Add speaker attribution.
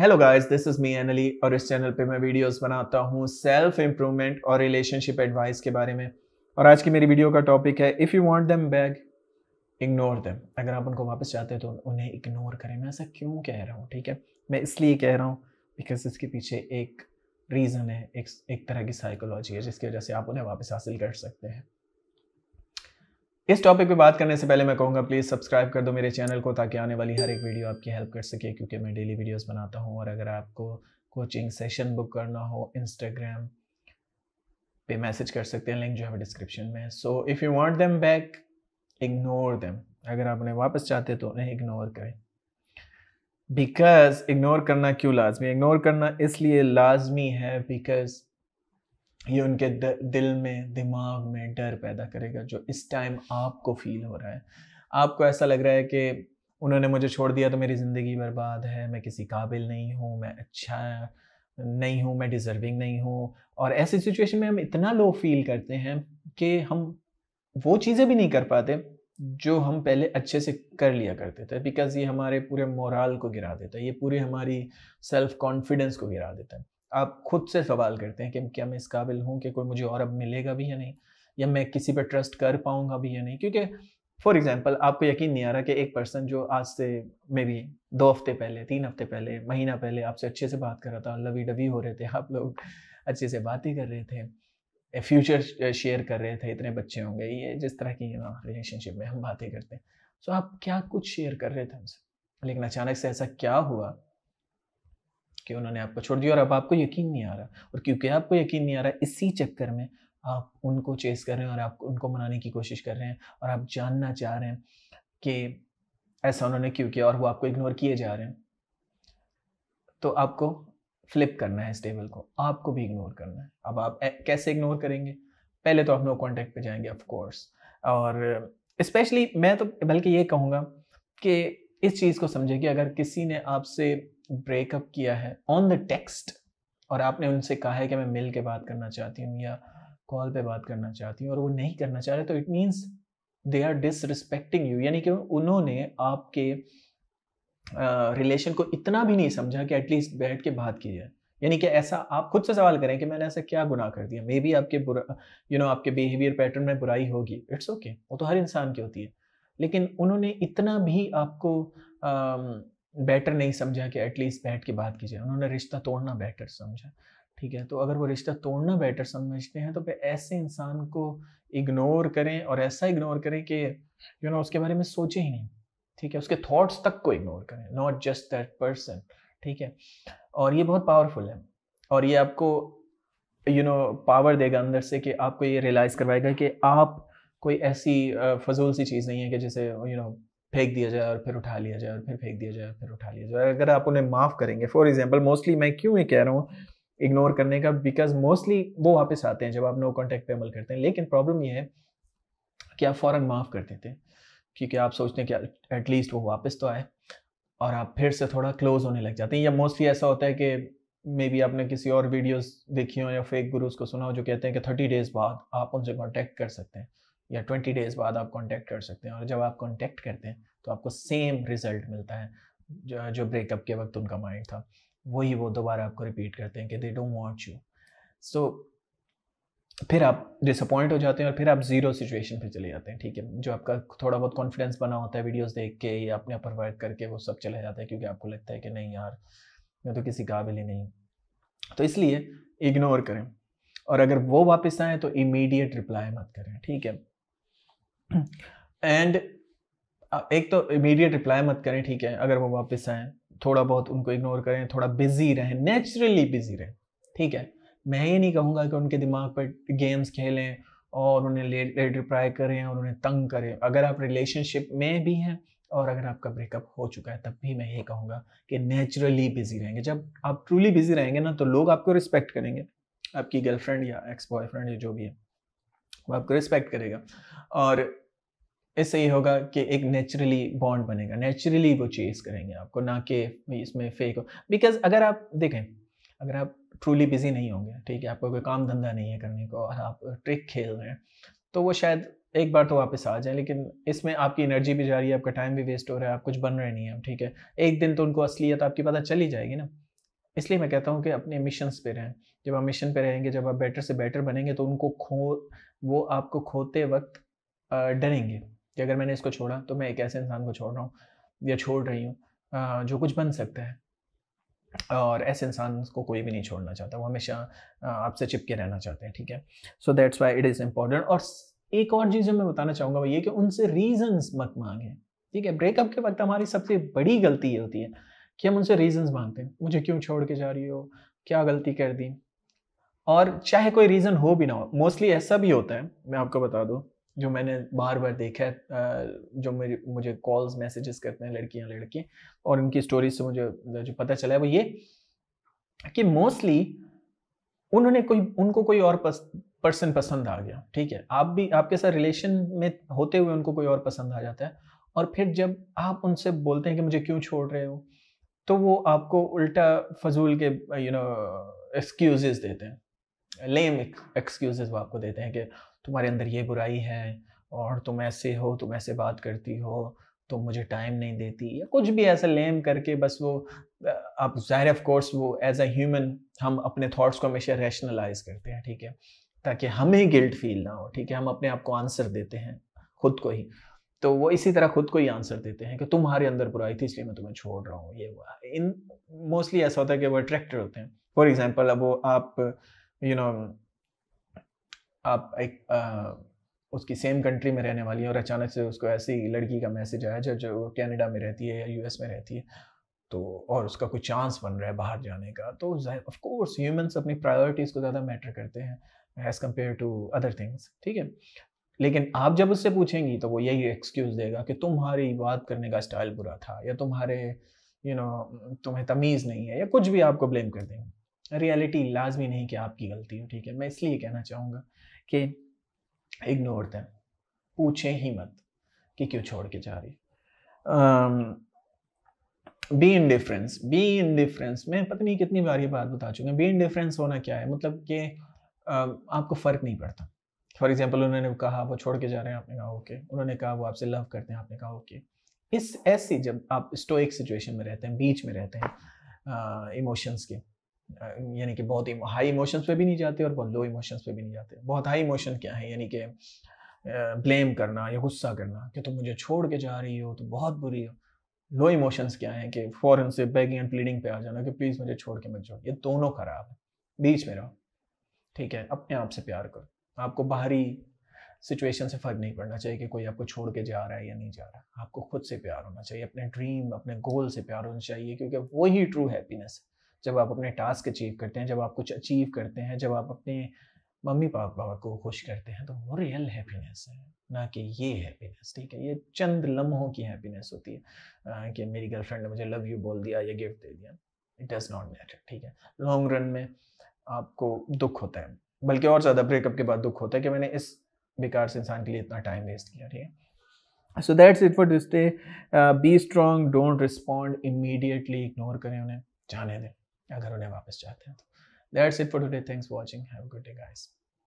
Speaker 1: hello guys this is me एनली और इस चैनल पे मैं वीडियोस बनाता हूँ सेल्फ इम्प्रूवमेंट और रिलेशनशिप एडवाइस के बारे में और आज की मेरी वीडियो का टॉपिक है if you want them back ignore them अगर आप उनको वापस चाहते हैं तो उन्हें इग्नोर करें मैं ऐसा क्यों कह रहा हूँ ठीक है मैं इसलिए कह रहा हूँ बिकॉज इसके पीछे एक रीज़न है एक, एक तरह की साइकोलॉजी है जिसकी वजह से आप उन्हें वापस हासिल कर सकते हैं इस टॉपिक पे बात करने से पहले मैं कहूँगा प्लीज़ सब्सक्राइब कर दो मेरे चैनल को ताकि आने वाली हर एक वीडियो आपकी हेल्प कर सके क्योंकि मैं डेली वीडियोस बनाता हूँ और अगर आपको कोचिंग सेशन बुक करना हो इंस्टाग्राम पे मैसेज कर सकते हैं लिंक जो है डिस्क्रिप्शन में so if you want them back ignore them अगर आप उन्हें वापस चाहते तो उन्हें इग्नोर करें बिकॉज इग्नोर करना क्यों लाजमी इग्नोर करना इसलिए लाजमी है बिकॉज ये उनके दिल में दिमाग में डर पैदा करेगा जो इस टाइम आपको फील हो रहा है आपको ऐसा लग रहा है कि उन्होंने मुझे छोड़ दिया तो मेरी ज़िंदगी बर्बाद है मैं किसी काबिल नहीं हूँ मैं अच्छा नहीं हूँ मैं डिज़र्विंग नहीं हूँ और ऐसी सिचुएशन में हम इतना लो फील करते हैं कि हम वो चीज़ें भी नहीं कर पाते जो हम पहले अच्छे से कर लिया करते थे बिकॉज ये हमारे पूरे मोराल को गिरा देता है ये पूरी हमारी सेल्फ कॉन्फिडेंस को गिरा देता है आप खुद से सवाल करते हैं कि क्या मैं इस काबिल हूँ कि कोई मुझे और अब मिलेगा भी या नहीं या मैं किसी पर ट्रस्ट कर पाऊँगा भी या नहीं क्योंकि फॉर एग्जाम्पल आपको यकीन नहीं आ रहा कि एक पर्सन जो आज से मे बी दो हफ्ते पहले तीन हफ्ते पहले महीना पहले आपसे अच्छे से बात कर रहा था लवी डवी हो रहे थे आप लोग अच्छे से बात ही कर रहे थे फ्यूचर शेयर कर रहे थे इतने बच्चे होंगे ये जिस तरह की रिलेशनशिप हाँ, में हम बातें करते हैं सो so, आप क्या कुछ शेयर कर रहे थे उनसे लेकिन अचानक से ऐसा क्या हुआ कि उन्होंने आपको छोड़ दिया और अब आपको यकीन नहीं आ रहा और क्योंकि आपको यकीन नहीं आ रहा इसी चक्कर में आप उनको चेस कर रहे हैं और आप उनको मनाने की कोशिश कर रहे हैं और आप जानना चाह रहे हैं कि ऐसा उन्होंने क्यों किया और वो आपको इग्नोर किए जा रहे हैं तो आपको फ्लिप करना है इस टेबल को आपको भी इग्नोर करना है अब आप कैसे इग्नोर करेंगे पहले तो आप नो कॉन्टेक्ट पर जाएंगे ऑफकोर्स और स्पेशली मैं तो बल्कि ये कहूँगा कि इस चीज़ को समझें कि अगर किसी ने आपसे ब्रेकअप किया है ऑन द टेक्स्ट और आपने उनसे कहा है कि मैं मिल के बात करना चाहती हूँ या कॉल पे बात करना चाहती हूँ और वो नहीं करना चाह रहे तो it means they are disrespecting you यानी कि उन्होंने आपके रिलेशन uh, को इतना भी नहीं समझा कि एटलीस्ट बैठ के बात की जाए यानी कि ऐसा आप खुद से सवाल करें कि मैंने ऐसा क्या गुनाह कर दिया मे बी आपके बुरा यू you नो know, आपके बिहेवियर पैटर्न में बुराई होगी इट्स ओके okay, वो तो हर इंसान की होती है लेकिन उन्होंने इतना भी आपको uh, बेटर नहीं समझा कि एटलीस्ट बैठ के बात की जाए उन्होंने रिश्ता तोड़ना बेटर समझा ठीक है तो अगर वो रिश्ता तोड़ना बेटर समझते हैं तो फिर ऐसे इंसान को इग्नोर करें और ऐसा इग्नोर करें कि यू नो उसके बारे में सोचे ही नहीं ठीक है उसके थॉट्स तक को इग्नोर करें नॉट जस्ट दैट पर्सन ठीक है और ये बहुत पावरफुल है और ये आपको यू नो पावर देगा अंदर से कि आपको ये रियलाइज़ करवाएगा कि आप कोई ऐसी फजूल सी चीज़ नहीं है कि जैसे यू you नो know, फेंक दिया जाए और फिर उठा लिया जाए और फिर फेंक दिया जाए और फिर उठा लिया जाए अगर आप उन्हें माफ़ करेंगे फॉर एग्जाम्पल मोस्टली मैं क्यों ये कह रहा हूँ इग्नोर करने का बिकॉज मोस्टली वो वापस आते हैं जब आप नो कॉन्टैक्ट पे अमल करते हैं लेकिन प्रॉब्लम ये है कि आप फ़ौरन माफ़ कर देते हैं क्योंकि आप सोचते हैं कि एटलीस्ट वो वापस तो आए और आप फिर से थोड़ा क्लोज होने लग जाते हैं या मोस्टली ऐसा होता है कि मे बी आपने किसी और वीडियोस देखी हो या फेक गुरुज को सुना हो जो कहते हैं कि थर्टी डेज़ बाद आप उनसे कॉन्टैक्ट कर सकते हैं या ट्वेंटी डेज बाद आप कॉन्टैक्ट कर सकते हैं और जब आप कॉन्टैक्ट करते हैं तो आपको सेम रिजल्ट मिलता है जो, जो ब्रेकअप के वक्त उनका माइंड था वही वो दोबारा आपको रिपीट करते हैं कि they don't want you so फिर आप डिसअपॉइंट हो जाते हैं और फिर आप जीरो सिचुएशन पे चले जाते हैं ठीक है जो आपका थोड़ा बहुत कॉन्फिडेंस बना होता है वीडियोज़ देख के या अपने ऊपर वर्क करके वो सब चले जाते हैं क्योंकि आपको लगता है कि नहीं यार मैं तो किसी काबिल ही नहीं तो इसलिए इग्नोर करें और अगर वो वापस आएँ तो इमीडिएट रिप्लाई मत करें ठीक है एंड uh, एक तो इमीडिएट रिप्लाई मत करें ठीक है अगर वो वापस आए थोड़ा बहुत उनको इग्नोर करें थोड़ा बिजी रहें नेचुरली बिजी रहें ठीक है मैं ये नहीं कहूँगा कि उनके दिमाग पर गेम्स खेलें और उन्हें लेट लेट रिप्लाई करें और उन्हें तंग करें अगर आप रिलेशनशिप में भी हैं और अगर आपका ब्रेकअप हो चुका है तब भी मैं ये कहूँगा कि नेचुरली बिजी रहेंगे जब आप ट्रूली बिजी रहेंगे ना तो लोग आपको रिस्पेक्ट करेंगे आपकी गर्लफ्रेंड या एक्स बॉयफ्रेंड या जो भी है वो आपको रिस्पेक्ट करेगा और इससे ये होगा कि एक नेचुरली बॉन्ड बनेगा नेचुरली वो चेज करेंगे आपको ना कि इसमें फेक हो बिकॉज अगर आप देखें अगर आप ट्रूली बिजी नहीं होंगे ठीक है आपको कोई काम धंधा नहीं है करने को और आप ट्रिक खेल रहे हैं तो वो शायद एक बार तो वापस आ जाए लेकिन इसमें आपकी एनर्जी भी जा रही है आपका टाइम भी वेस्ट हो रहा है आप कुछ बन रहे नहीं है ठीक है एक दिन तो उनको असलियत आपकी पता चली जाएगी ना इसलिए मैं कहता हूँ कि अपने मिशंस पे रहें जब आप मिशन पे रहेंगे जब आप बेटर से बेटर बनेंगे तो उनको खो वो आपको खोते वक्त डरेंगे कि अगर मैंने इसको छोड़ा तो मैं एक ऐसे इंसान को छोड़ रहा हूँ या छोड़ रही हूँ जो कुछ बन सकता है और ऐसे इंसान को कोई भी नहीं छोड़ना चाहता वो हमेशा आपसे चिपके रहना चाहते हैं ठीक है so that's why it is important और एक और चीज़ जो मैं बताना चाहूँगा वो ये कि उनसे रीजन्स मत मांगें ठीक है ब्रेकअप के वक्त हमारी सबसे बड़ी गलती ये होती है कि हम उनसे रीजंस मांगते हैं मुझे क्यों छोड़ के जा रही हो क्या गलती कर दी और चाहे कोई रीज़न हो भी ना हो मोस्टली ऐसा भी होता है मैं आपको बता दूँ जो मैंने बार बार देखा है जो मेरे मुझे कॉल्स मैसेजेस करते हैं लड़कियां लड़के और उनकी स्टोरी से मुझे जो पता चला है वो ये कि मोस्टली उन्होंने कोई उनको कोई और पर्सन पसंद आ गया ठीक है आप भी आपके साथ रिलेशन में होते हुए उनको कोई और पसंद आ जाता है और फिर जब आप उनसे बोलते हैं कि मुझे क्यों छोड़ रहे हो तो वो आपको उल्टा फजूल के यू नो एक्सक्यूजेस देते हैं लेम एक्सक्यूजेस वो आपको देते हैं कि तुम्हारे अंदर ये बुराई है और तुम ऐसे हो तुम ऐसे बात करती हो तुम मुझे टाइम नहीं देती या कुछ भी ऐसा लेम करके बस वो आप ज़ाहिर ऑफ कोर्स वो एज अ ह्यूमन हम अपने थॉट्स को हमेशा रैशनलाइज करते हैं ठीक है ताकि हमें गिल्ट फील ना हो ठीक है हम अपने आप को आंसर देते हैं खुद को ही तो वो इसी तरह खुद को ही आंसर देते हैं कि तुम्हारे अंदर बुराई थी इसलिए मैं तुम्हें छोड़ रहा हूँ ये हुआ इन मोस्टली ऐसा होता है कि वो अट्रैक्टेड होते हैं फॉर एग्जाम्पल अब वो आप यू you नो know, आप एक आ, उसकी सेम कंट्री में रहने वाली है और अचानक से उसको ऐसी लड़की का मैसेज आया जो जो कैनेडा में रहती है या यूएस में रहती है तो और उसका कोई चांस बन रहा है बाहर जाने का तो ऑफ कोर्स ह्यूमंस अपनी प्रायोरिटीज़ को ज़्यादा मैटर करते हैं as compare to other things ठीक है लेकिन आप जब उससे पूछेंगी तो वो यही एक्सक्यूज देगा कि तुम्हारी बात करने का स्टाइल बुरा था या तुम्हारे यू you नो know, तुम्हें तमीज़ नहीं है या कुछ भी आपको ब्लेम कर देंगे रियलिटी लाजमी नहीं कि आपकी गलती हो ठीक है मैं इसलिए कहना चाहूँगा कि इग्नोर दें पूछें ही मत कि क्यों छोड़ के जा रही be indifferent be indifferent मैं पता नहीं कितनी बार ये बात बता चुका हूँ बी इन डिफरेंस होना क्या है मतलब कि आपको फ़र्क नहीं पड़ता फॉर एग्जाम्पल उन्होंने कहा वो छोड़ के जा रहे हैं आपने कहा ओके उन्होंने कहा वो आपसे लव करते हैं आपने कहा ओके इस ऐसी जब आप स्टोइक सिचुएशन में रहते हैं बीच में रहते हैं इमोशंस के यानी कि बहुत ही हाई इमोशंस पे भी नहीं जाते और बहुत लो इमोशंस पे भी नहीं जाते बहुत हाई इमोशन क्या है यानी कि ब्लेम करना या गुस्सा करना कि तुम मुझे छोड़ के जा रही हो तो बहुत बुरी हो लो इमोशंस क्या हैं कि फ़ौरन से बैगिंग एंड प्लीडिंग पे आ जाना कि प्लीज़ मुझे छोड़ के मत जाओ ये दोनों खराब है बीच में रहो ठीक है अपने आप से प्यार करो आपको बाहरी सिचुएशन से फ़र्क नहीं पड़ना चाहिए कि कोई आपको छोड़ के जा रहा है या नहीं जा रहा आपको खुद से प्यार होना चाहिए अपने ड्रीम अपने गोल से प्यार होना चाहिए क्योंकि वही ट्रू हैप्पीनेस है जब आप अपने टास्क अचीव करते हैं जब आप कुछ अचीव करते हैं जब आप अपने मम्मी पापा को खुश करते हैं तो वो रियल हैप्पीनेस है ना कि ये हैप्पीनेस ठीक है ये चंद लम्हों की हैप्पीनेस होती है आ, कि मेरी गर्लफ्रेंड ने मुझे लव यू बोल दिया या गिफ्ट दे दिया इट डज़ नॉट मैटर ठीक है लॉन्ग रन में आपको दुख होता है बल्कि और ज़्यादा ब्रेकअप के बाद दुख होता है कि मैंने इस बेकार से इंसान के लिए इतना टाइम वेस्ट किया ठीक है so that's it for this day be strong don't respond immediately ignore करें उन्हें जाने दें अगर उन्हें वापस चाहते हैं तो that's it for today thanks watching have good day guys